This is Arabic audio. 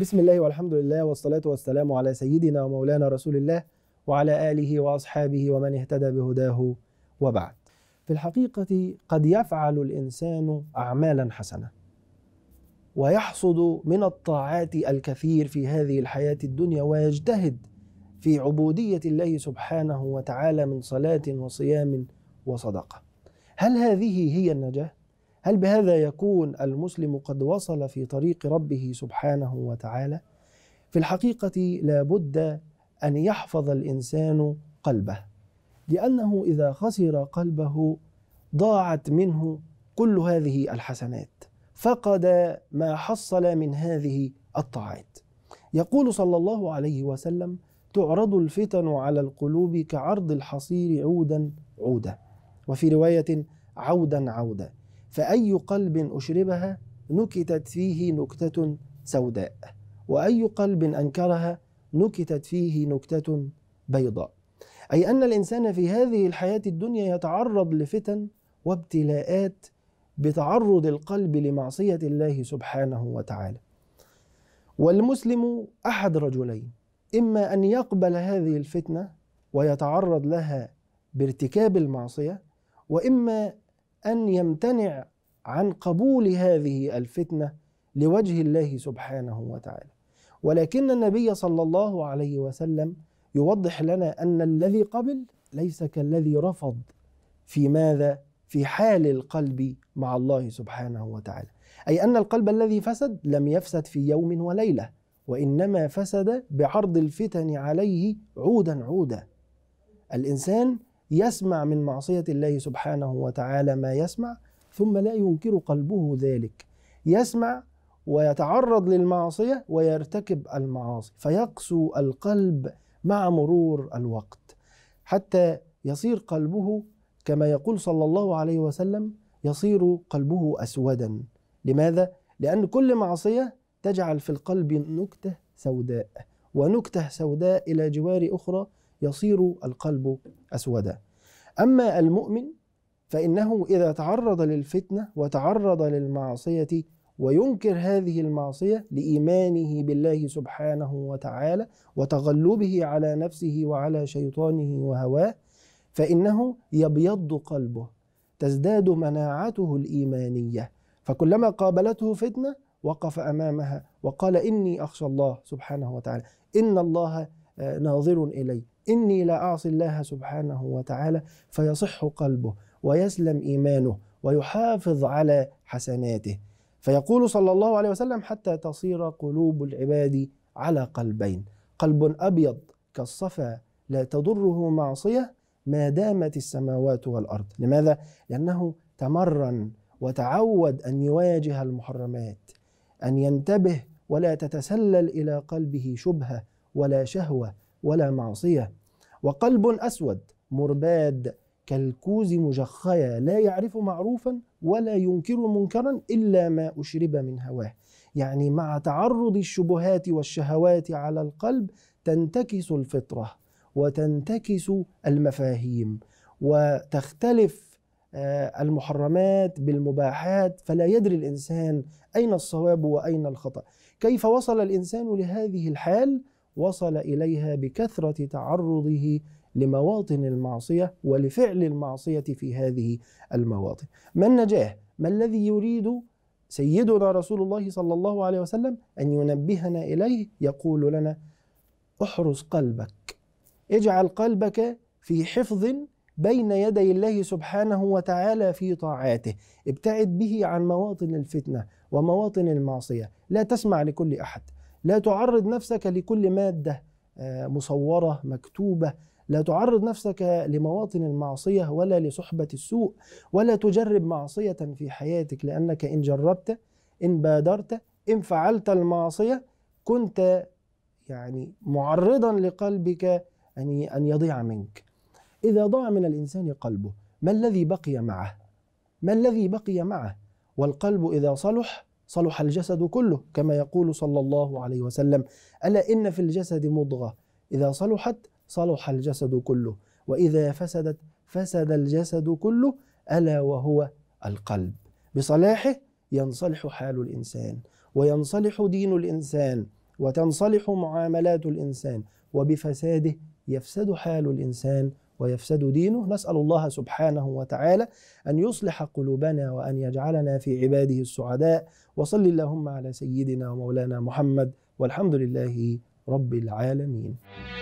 بسم الله والحمد لله والصلاة والسلام على سيدنا ومولانا رسول الله وعلى آله وأصحابه ومن اهتدى بهداه وبعد في الحقيقة قد يفعل الإنسان أعمالا حسنة ويحصد من الطاعات الكثير في هذه الحياة الدنيا ويجتهد في عبودية الله سبحانه وتعالى من صلاة وصيام وصدقة هل هذه هي النجاة؟ هل بهذا يكون المسلم قد وصل في طريق ربه سبحانه وتعالى في الحقيقه لا بد ان يحفظ الانسان قلبه لانه اذا خسر قلبه ضاعت منه كل هذه الحسنات فقد ما حصل من هذه الطاعات يقول صلى الله عليه وسلم تعرض الفتن على القلوب كعرض الحصير عودا عودا وفي روايه عودا عودا فأي قلب أشربها نكتت فيه نكتة سوداء وأي قلب أنكرها نكتت فيه نكتة بيضاء أي أن الإنسان في هذه الحياة الدنيا يتعرض لفتن وابتلاءات بتعرض القلب لمعصية الله سبحانه وتعالى والمسلم أحد رجلين إما أن يقبل هذه الفتنة ويتعرض لها بارتكاب المعصية وإما ان يمتنع عن قبول هذه الفتنه لوجه الله سبحانه وتعالى ولكن النبي صلى الله عليه وسلم يوضح لنا ان الذي قبل ليس كالذي رفض في ماذا في حال القلب مع الله سبحانه وتعالى اي ان القلب الذي فسد لم يفسد في يوم وليله وانما فسد بعرض الفتن عليه عودا عودا الانسان يسمع من معصية الله سبحانه وتعالى ما يسمع ثم لا ينكر قلبه ذلك يسمع ويتعرض للمعصية ويرتكب المعاصي فيقسو القلب مع مرور الوقت حتى يصير قلبه كما يقول صلى الله عليه وسلم يصير قلبه أسودا لماذا؟ لأن كل معصية تجعل في القلب نكتة سوداء ونكته سوداء إلى جوار أخرى يصير القلب أسودا أما المؤمن فإنه إذا تعرض للفتنة وتعرض للمعصية وينكر هذه المعصية لإيمانه بالله سبحانه وتعالى وتغلبه على نفسه وعلى شيطانه وهواه فإنه يبيض قلبه تزداد مناعته الإيمانية فكلما قابلته فتنة وقف أمامها وقال إني أخشى الله سبحانه وتعالى إن الله آه، ناظر إلي إني لأعصي الله سبحانه وتعالى فيصح قلبه ويسلم إيمانه ويحافظ على حسناته فيقول صلى الله عليه وسلم حتى تصير قلوب العباد على قلبين قلب أبيض كالصفا لا تضره معصية ما دامت السماوات والأرض لماذا؟ لأنه تمرن وتعود أن يواجه المحرمات أن ينتبه ولا تتسلل إلى قلبه شبهة ولا شهوة ولا معصية وقلب أسود مرباد كالكوز مجخيا لا يعرف معروفا ولا ينكر منكرا إلا ما أشرب من هواه يعني مع تعرض الشبهات والشهوات على القلب تنتكس الفطرة وتنتكس المفاهيم وتختلف آه، المحرمات بالمباحات فلا يدري الإنسان أين الصواب وأين الخطأ كيف وصل الإنسان لهذه الحال؟ وصل اليها بكثره تعرضه لمواطن المعصيه ولفعل المعصيه في هذه المواطن. ما النجاه؟ ما الذي يريد سيدنا رسول الله صلى الله عليه وسلم ان ينبهنا اليه يقول لنا احرس قلبك اجعل قلبك في حفظ بين يدي الله سبحانه وتعالى في طاعاته ابتعد به عن مواطن الفتنه ومواطن المعصيه لا تسمع لكل احد لا تعرض نفسك لكل ماده آه، مصوره مكتوبه لا تعرض نفسك لمواطن المعصيه ولا لصحبه السوء ولا تجرب معصيه في حياتك لانك ان جربت ان بادرت ان فعلت المعصيه كنت يعني معرضا لقلبك ان ان يضيع منك اذا ضاع من الانسان قلبه ما الذي بقي معه ما الذي بقي معه والقلب اذا صلح صلح الجسد كله كما يقول صلى الله عليه وسلم الا ان في الجسد مضغه اذا صلحت صلح الجسد كله واذا فسدت فسد الجسد كله الا وهو القلب بصلاحه ينصلح حال الانسان وينصلح دين الانسان وتنصلح معاملات الانسان وبفساده يفسد حال الانسان ويفسد دينه نسأل الله سبحانه وتعالى أن يصلح قلوبنا وأن يجعلنا في عباده السعداء وصل اللهم على سيدنا ومولانا محمد والحمد لله رب العالمين